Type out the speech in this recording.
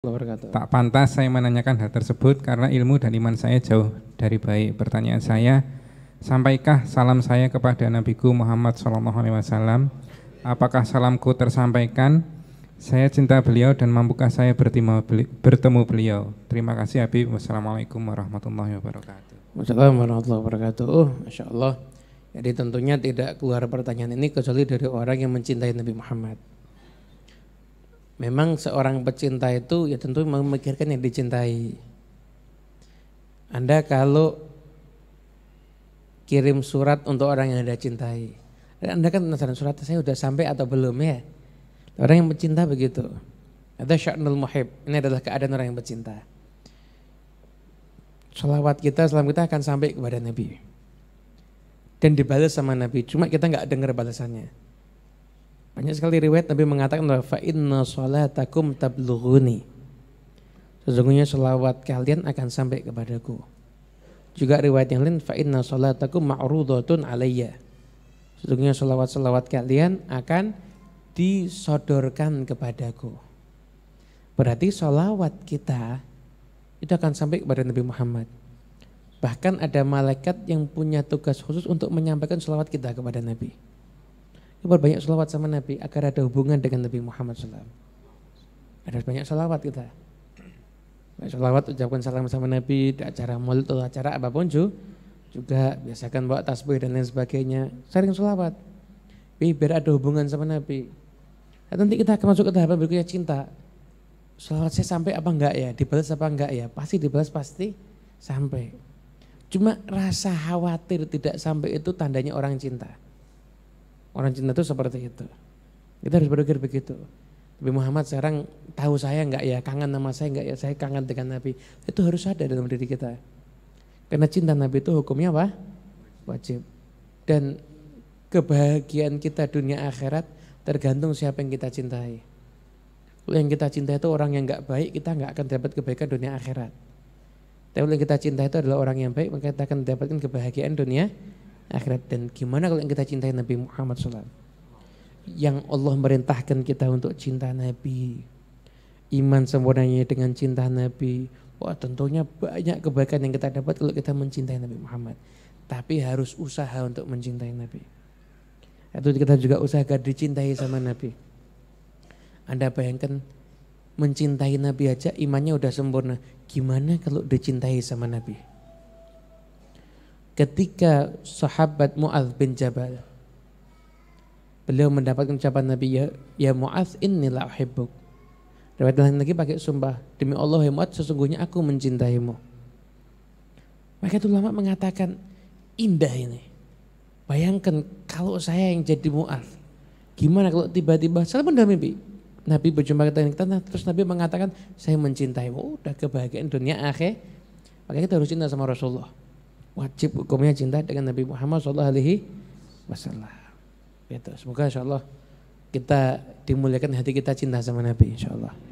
Tak pantas saya menanyakan hal tersebut karena ilmu dan iman saya jauh dari baik. Pertanyaan saya, sampaikah salam saya kepada Nabiku Muhammad SAW? Apakah salamku tersampaikan? Saya cinta beliau dan mampukah saya bertemu beliau? Terima kasih Habib. Wassalamualaikum warahmatullahi wabarakatuh. Wassalamualaikum warahmatullahi wabarakatuh. Oh, Masya Allah. Jadi tentunya tidak keluar pertanyaan ini kecuali dari orang yang mencintai Nabi Muhammad memang seorang pecinta itu ya tentu memikirkan yang dicintai. Anda kalau kirim surat untuk orang yang Anda cintai. Anda kan penasaran surat saya sudah sampai atau belum ya? Orang yang mencinta begitu. Ada syaknul muhib. Ini adalah keadaan orang yang pecinta. Salawat kita, salam kita akan sampai kepada Nabi. Dan dibalas sama Nabi. Cuma kita nggak dengar balasannya. Banyak sekali riwayat Nabi mengatakan bahwa fa'inna sholatakum tablughuni. Sesungguhnya sholawat kalian akan sampai kepadaku. Juga riwayat yang lain fa'inna sholatakum ma'rudhatun alaiya. alayya. Sesungguhnya sholawat-sholawat kalian akan disodorkan kepadaku. Berarti sholawat kita itu akan sampai kepada Nabi Muhammad. Bahkan ada malaikat yang punya tugas khusus untuk menyampaikan selawat kita kepada Nabi banyak salawat sama Nabi agar ada hubungan dengan Nabi Muhammad SAW. Ada banyak salawat kita. Banyak salawat ucapkan salam sama Nabi di acara mulut atau acara apapun juga Juga biasakan bawa tasbih dan lain sebagainya. Sering salawat. Biar ada hubungan sama Nabi. Nah, nanti kita akan masuk ke tahapan berikutnya cinta. Salawat saya sampai apa enggak ya? Dibalas apa enggak ya? Pasti dibalas pasti sampai. Cuma rasa khawatir tidak sampai itu tandanya orang cinta. Orang cinta itu seperti itu. Kita harus berpikir begitu. Nabi Muhammad sekarang tahu saya enggak ya, kangen nama saya enggak ya, saya kangen dengan Nabi. Itu harus ada dalam diri kita. Karena cinta Nabi itu hukumnya apa? Wajib. Dan kebahagiaan kita dunia akhirat tergantung siapa yang kita cintai. Kalau yang kita cintai itu orang yang enggak baik, kita enggak akan dapat kebaikan dunia akhirat. Tapi yang kita cintai itu adalah orang yang baik, maka kita akan mendapatkan kebahagiaan dunia akhirat dan gimana kalau yang kita cintai Nabi Muhammad SAW yang Allah merintahkan kita untuk cinta Nabi iman sempurnanya dengan cinta Nabi wah tentunya banyak kebaikan yang kita dapat kalau kita mencintai Nabi Muhammad tapi harus usaha untuk mencintai Nabi itu kita juga usaha agar dicintai sama Nabi Anda bayangkan mencintai Nabi aja imannya udah sempurna gimana kalau dicintai sama Nabi ketika sahabat Mu'adh bin Jabal beliau mendapatkan ucapan Nabi ya, ya Mu'adh inilah uhibbuk Riwayat lain lagi pakai sumpah demi Allah ya Mu'adh sesungguhnya aku mencintaimu maka itu lama mengatakan indah ini bayangkan kalau saya yang jadi Mu'adh gimana kalau tiba-tiba salah pun mimpi Nabi berjumpa dengan kita nah, terus Nabi mengatakan saya mencintaimu udah kebahagiaan dunia akhir maka kita harus cinta sama Rasulullah wajib hukumnya cinta dengan Nabi Muhammad Shallallahu Alaihi Wasallam. Gitu. Semoga Insya Allah kita dimuliakan hati kita cinta sama Nabi Insya Allah.